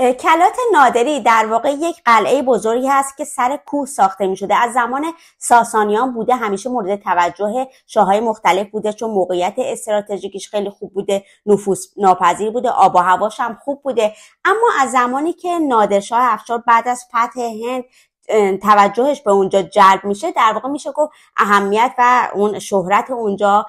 کلات نادری در واقع یک قلعه بزرگی هست که سر کوه ساخته می شده از زمان ساسانیان بوده همیشه مورد توجه شاههای مختلف بوده چون موقعیت استراتژیکیش خیلی خوب بوده نفوس ناپذیر بوده آب و هواش هم خوب بوده اما از زمانی که نادرشاه افشار بعد از فتح هند توجهش به اونجا جلب میشه در واقع میشه گفت اهمیت و اون شهرت اونجا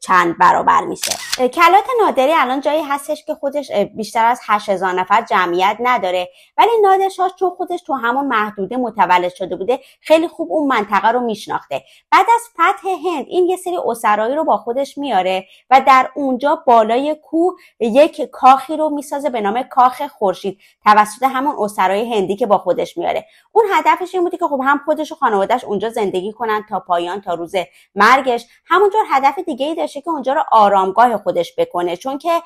چند برابر میشه کلات نادری الان جایی هستش که خودش بیشتر از 8000 نفر جمعیت نداره ولی نادرشاه چون خودش تو همون محدوده متولد شده بوده خیلی خوب اون منطقه رو میشناخته بعد از فتح هند این یه سری اسرایی رو با خودش میاره و در اونجا بالای کوه یک کاخی رو میسازه به نام کاخ خورشید توسط همون اسرای هندی که با خودش میاره اون هدف هدفش این بودی که خب هم خودش و خانوادهش اونجا زندگی کنن تا پایان تا روز مرگش همونجور هدف دیگه ای داشته که اونجا رو آرامگاه خودش بکنه چون که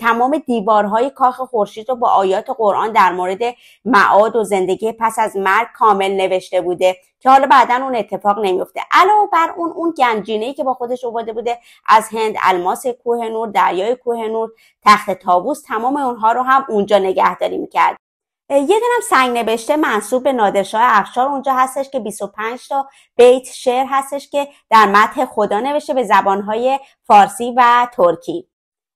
تمام دیوارهای کاخ خورشید رو با آیات قرآن در مورد معاد و زندگی پس از مرگ کامل نوشته بوده که حالا بعدا اون اتفاق نمیفته علاوه بر اون اون گنجینه که با خودش آورده بوده از هند الماس کوه نور دریای کوه نور تخت تابوس تمام اونها رو هم اونجا نگهداری میکرد یه دونم سنگ نوشته منصوب به نادرشاه افشار اونجا هستش که 25 تا بیت شعر هستش که در متح خدا نوشته به زبانهای فارسی و ترکی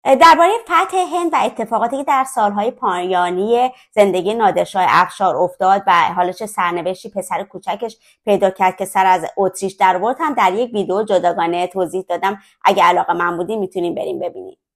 درباره فتح هند و اتفاقاتی که در سالهای پایانی زندگی نادرشاه افشار افتاد و چه سرنوشتی پسر کوچکش پیدا کرد که سر از اتریش در هم در یک ویدیو جداگانه توضیح دادم اگه علاقه من بودین میتونین بریم ببینیم